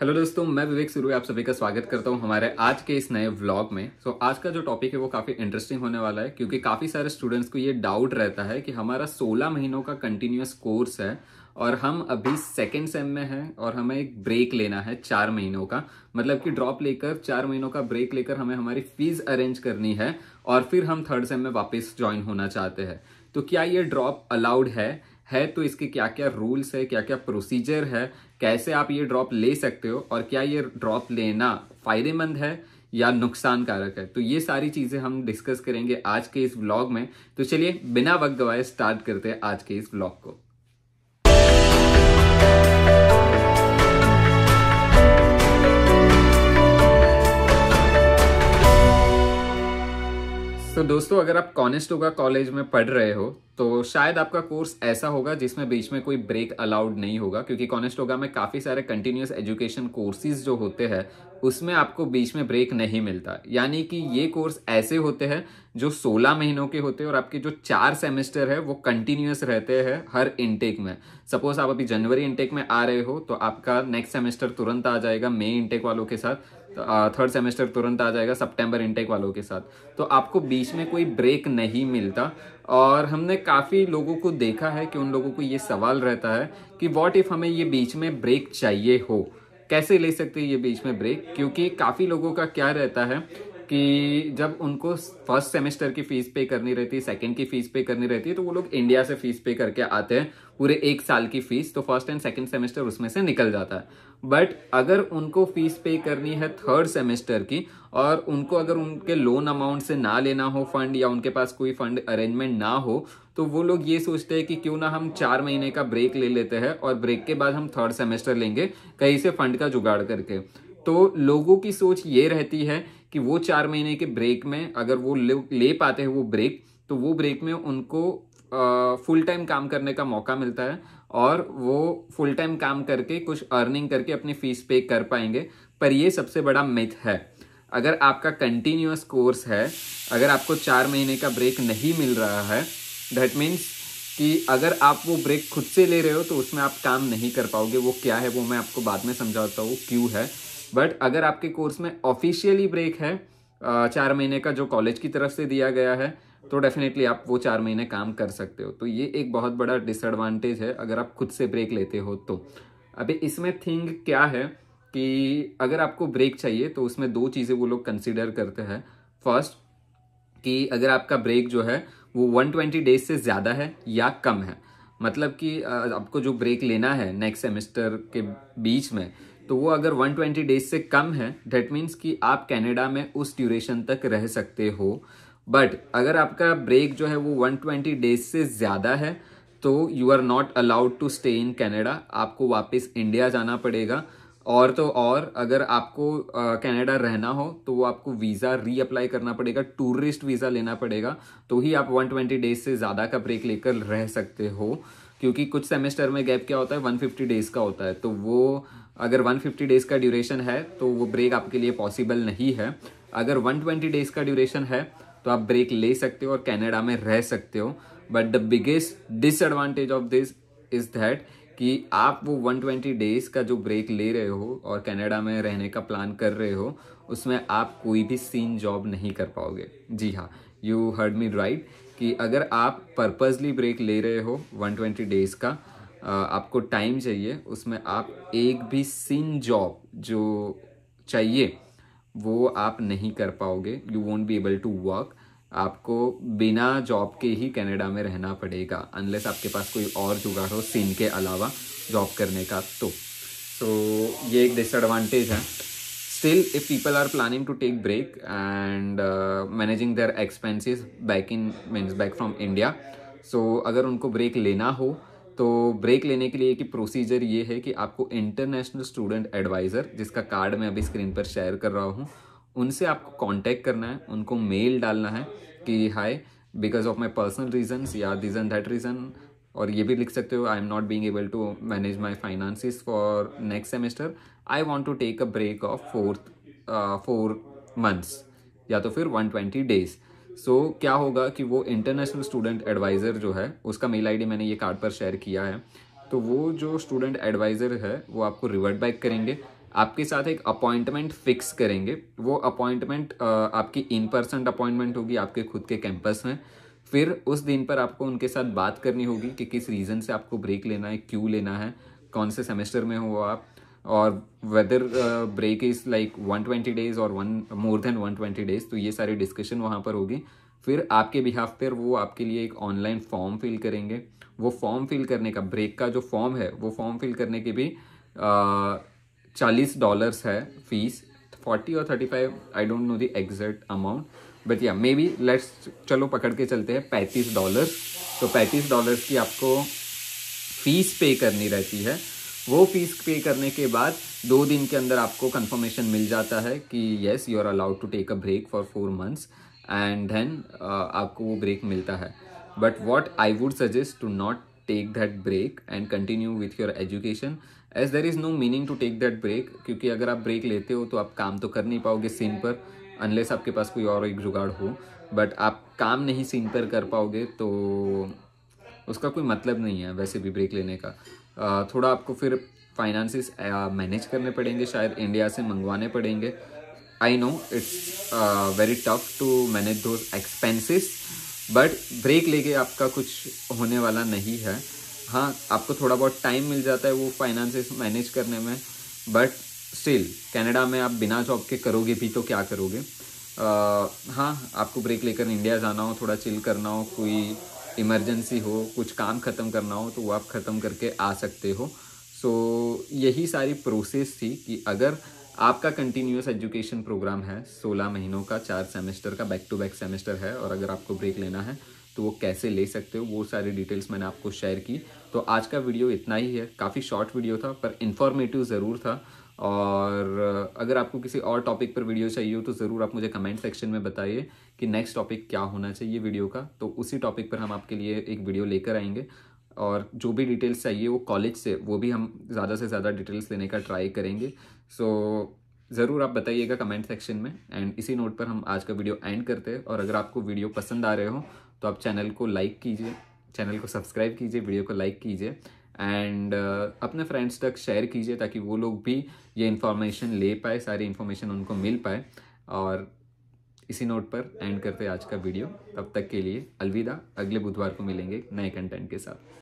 hello दोस्तों मैं विवेक सुरु आप सभी का स्वागत करता हूं हमारे आज के इस नए व्लॉग में सो so, आज का जो टॉपिक है वो काफ़ी इंटरेस्टिंग होने वाला है क्योंकि काफ़ी सारे स्टूडेंट्स को ये डाउट रहता है कि हमारा 16 महीनों का कंटिन्यूस कोर्स है और हम अभी सेकेंड सेम में हैं और हमें एक ब्रेक लेना है चार महीनों का मतलब कि ड्रॉप लेकर चार महीनों का ब्रेक लेकर हमें हमारी फीस अरेंज करनी है और फिर हम थर्ड सेम में वापस ज्वाइन होना चाहते हैं तो क्या ये ड्रॉप अलाउड है है तो इसके क्या क्या रूल्स है क्या क्या प्रोसीजर है कैसे आप ये ड्रॉप ले सकते हो और क्या ये ड्रॉप लेना फ़ायदेमंद है या नुकसानकारक है तो ये सारी चीज़ें हम डिस्कस करेंगे आज के इस ब्लॉग में तो चलिए बिना वक्त गवाए स्टार्ट करते हैं आज के इस ब्लॉग को तो दोस्तों अगर आप कॉनेस्टोगा कॉलेज में पढ़ रहे हो तो शायद आपका कोर्स ऐसा होगा जिसमें बीच में कोई ब्रेक अलाउड नहीं होगा क्योंकि कॉनेस्टोगा में काफ़ी सारे कंटिन्यूस एजुकेशन कोर्सेज जो होते हैं उसमें आपको बीच में ब्रेक नहीं मिलता यानी कि ये कोर्स ऐसे होते हैं जो 16 महीनों के होते हैं और आपके जो चार सेमेस्टर है वो कंटिन्यूस रहते हैं हर इनटेक में सपोज आप अभी जनवरी इनटेक में आ रहे हो तो आपका नेक्स्ट सेमेस्टर तुरंत आ जाएगा मई इनटेक वालों के साथ थर्ड सेमेस्टर तुरंत आ जाएगा सितंबर इनटेक वालों के साथ तो आपको बीच में कोई ब्रेक नहीं मिलता और हमने काफ़ी लोगों को देखा है कि उन लोगों को ये सवाल रहता है कि वॉट इफ़ हमें ये बीच में ब्रेक चाहिए हो कैसे ले सकते हैं ये बीच में ब्रेक क्योंकि काफ़ी लोगों का क्या रहता है कि जब उनको फर्स्ट सेमेस्टर की फीस पे करनी रहती है सेकेंड की फीस पे करनी रहती है तो वो लोग इंडिया से फीस पे करके आते हैं पूरे एक साल की फीस तो फर्स्ट एंड सेकेंड सेमेस्टर उसमें से निकल जाता है बट अगर उनको फीस पे करनी है थर्ड सेमेस्टर की और उनको अगर उनके लोन अमाउंट से ना लेना हो फंड या उनके पास कोई फंड अरेंजमेंट ना हो तो वो लोग ये सोचते हैं कि क्यों ना हम चार महीने का ब्रेक ले लेते हैं और ब्रेक के बाद हम थर्ड सेमेस्टर लेंगे कहीं से फंड का जुगाड़ करके तो लोगों की सोच ये रहती है कि वो चार महीने के ब्रेक में अगर वो ले पाते हैं वो ब्रेक तो वो ब्रेक में उनको फुल टाइम काम करने का मौका मिलता है और वो फुल टाइम काम करके कुछ अर्निंग करके अपनी फीस पे कर पाएंगे पर ये सबसे बड़ा मिथ है अगर आपका कंटिन्यूस कोर्स है अगर आपको चार महीने का ब्रेक नहीं मिल रहा है दैट मीन्स कि अगर आप वो ब्रेक खुद से ले रहे हो तो उसमें आप काम नहीं कर पाओगे वो क्या है वो मैं आपको बाद में समझाता हूँ क्यों है बट अगर आपके कोर्स में ऑफिशियली ब्रेक है चार महीने का जो कॉलेज की तरफ से दिया गया है तो डेफिनेटली आप वो चार महीने काम कर सकते हो तो ये एक बहुत बड़ा डिसएडवांटेज है अगर आप खुद से ब्रेक लेते हो तो अभी इसमें थिंग क्या है कि अगर आपको ब्रेक चाहिए तो उसमें दो चीज़ें वो लोग कंसिडर करते हैं फर्स्ट कि अगर आपका ब्रेक जो है वो 120 डेज से ज़्यादा है या कम है मतलब कि आपको जो ब्रेक लेना है नेक्स्ट सेमेस्टर के बीच में तो वो अगर 120 डेज से कम है डेट मीन्स कि आप कनाडा में उस ड्यूरेशन तक रह सकते हो बट अगर आपका ब्रेक जो है वो 120 डेज से ज़्यादा है तो you are not allowed to stay in Canada आपको वापस इंडिया जाना पड़ेगा और तो और अगर आपको कनाडा रहना हो तो वो आपको वीज़ा रीअप्लाई करना पड़ेगा टूरिस्ट वीज़ा लेना पड़ेगा तो ही आप 120 डेज से ज़्यादा का ब्रेक लेकर रह सकते हो क्योंकि कुछ सेमेस्टर में गैप क्या होता है 150 डेज का होता है तो वो अगर 150 डेज़ का ड्यूरेशन है तो वो ब्रेक आपके लिए पॉसिबल नहीं है अगर 120 डेज़ का ड्यूरेशन है तो आप ब्रेक ले सकते हो और कनाडा में रह सकते हो but the biggest disadvantage of this is that कि आप वो 120 डेज़ का जो ब्रेक ले रहे हो और कनाडा में रहने का प्लान कर रहे हो उसमें आप कोई भी सीन जॉब नहीं कर पाओगे जी हाँ यू हर्ड मी राइट कि अगर आप पर्पजली ब्रेक ले रहे हो 120 डेज़ का आपको टाइम चाहिए उसमें आप एक भी सिन जॉब जो चाहिए वो आप नहीं कर पाओगे you won't be able to work आपको बिना जॉब के ही कनाडा में रहना पड़ेगा अनलेस आपके पास कोई और जुगाड़ हो सिन के अलावा जॉब करने का तो सो so, ये एक डिसएडवांटेज है still if people are planning to take break and managing their expenses back in means back from India so अगर उनको ब्रेक लेना हो तो ब्रेक लेने के लिए कि प्रोसीजर ये है कि आपको इंटरनेशनल स्टूडेंट एडवाइज़र जिसका कार्ड मैं अभी स्क्रीन पर शेयर कर रहा हूँ उनसे आपको कांटेक्ट करना है उनको मेल डालना है कि hi because of my personal reason या दिज एन दैट रीज़न और ये भी लिख सकते हो I am not being able to manage my finances for next semester I want to take a break of fourth four months या तो फिर one twenty days so so, क्या होगा कि वो इंटरनेशनल स्टूडेंट एडवाइज़र जो है उसका मेल आईडी मैंने ये कार्ड पर शेयर किया है तो वो जो स्टूडेंट एडवाइज़र है वो आपको रिवर्ट बैक करेंगे आपके साथ एक अपॉइंटमेंट फिक्स करेंगे वो अपॉइंटमेंट आपकी इन पर्सन अपॉइंटमेंट होगी आपके खुद के कैंपस में फिर उस दिन पर आपको उनके साथ बात करनी होगी कि किस रीज़न से आपको ब्रेक लेना है क्यों लेना है कौन से सेमेस्टर में हो आप और whether break is like 120 days और वन मोर देन 120 डेज तो ये सारी डिस्कशन वहाँ पर होगी फिर आपके बिहाफ पर वो आपके लिए एक ऑनलाइन फॉर्म फिल करेंगे वो फॉर्म फिल करने का ब्रेक का जो फॉर्म है वो फॉर्म फिल करने के भी uh, चालीस डॉलर्स है फीस फोर्टी और thirty five I don't know the exact amount but या मे बी लेट्स चलो पकड़ के चलते हैं पैंतीस डॉलर तो पैंतीस डॉलर की आपको फीस पे करनी रहती है वो फीस पे करने के बाद दो दिन के अंदर आपको कंफर्मेशन मिल जाता है कि yes you are allowed to take a break for four months and then आपको वो ब्रेक मिलता है but what I would suggest to not take that break and continue with your education as there is no meaning to take that break क्योंकि अगर आप break लेते हो तो आप काम तो कर नहीं पाओगे सीन पर अनलेस आपके पास कोई और एक जुगाड़ हो बट आप काम नहीं सीन पर कर पाओगे तो उसका कोई मतलब नहीं है वैसे भी ब्रेक लेने का थोड़ा आपको फिर फाइनेंसिस मैनेज करने पड़ेंगे शायद इंडिया से मंगवाने पड़ेंगे I know it's very tough to manage those expenses but break लेके आपका कुछ होने वाला नहीं है हाँ आपको थोड़ा बहुत टाइम मिल जाता है वो फाइनेंसिस मैनेज करने में बट स्टिल कनाडा में आप बिना जॉब के करोगे भी तो क्या करोगे uh, हाँ आपको ब्रेक लेकर इंडिया जाना हो थोड़ा चिल करना हो कोई इमरजेंसी हो कुछ काम ख़त्म करना हो तो वो आप ख़त्म करके आ सकते हो सो यही सारी प्रोसेस थी कि अगर आपका कंटिन्यूस एजुकेशन प्रोग्राम है 16 महीनों का चार सेमेस्टर का बैक टू बैक सेमेस्टर है और अगर आपको ब्रेक लेना है तो वो कैसे ले सकते हो वो सारी डिटेल्स मैंने आपको शेयर की तो आज का वीडियो इतना ही है काफ़ी शॉर्ट वीडियो था पर इन्फॉर्मेटिव ज़रूर था और अगर आपको किसी और टॉपिक पर वीडियो चाहिए हो तो ज़रूर आप मुझे कमेंट सेक्शन में बताइए कि नेक्स्ट टॉपिक क्या होना चाहिए वीडियो का तो उसी टॉपिक पर हम आपके लिए एक वीडियो लेकर आएंगे और जो भी डिटेल्स चाहिए वो कॉलेज से वो भी हम ज़्यादा से ज़्यादा डिटेल्स लेने का ट्राई करेंगे सो so, ज़रूर आप बताइएगा कमेंट सेक्शन में एंड इसी नोट पर हम आज का वीडियो एंड करते हैं और अगर आपको वीडियो पसंद आ रहे हो तो आप चैनल को लाइक कीजिए चैनल को सब्सक्राइब कीजिए वीडियो को लाइक कीजिए एंड uh, अपने फ्रेंड्स तक शेयर कीजिए ताकि वो लोग भी ये इन्फॉर्मेशन ले पाए सारी इन्फॉर्मेशन उनको मिल पाए और इसी नोट पर एंड करते हैं आज का वीडियो तब तक के लिए अलविदा अगले बुधवार को मिलेंगे नए कंटेंट के साथ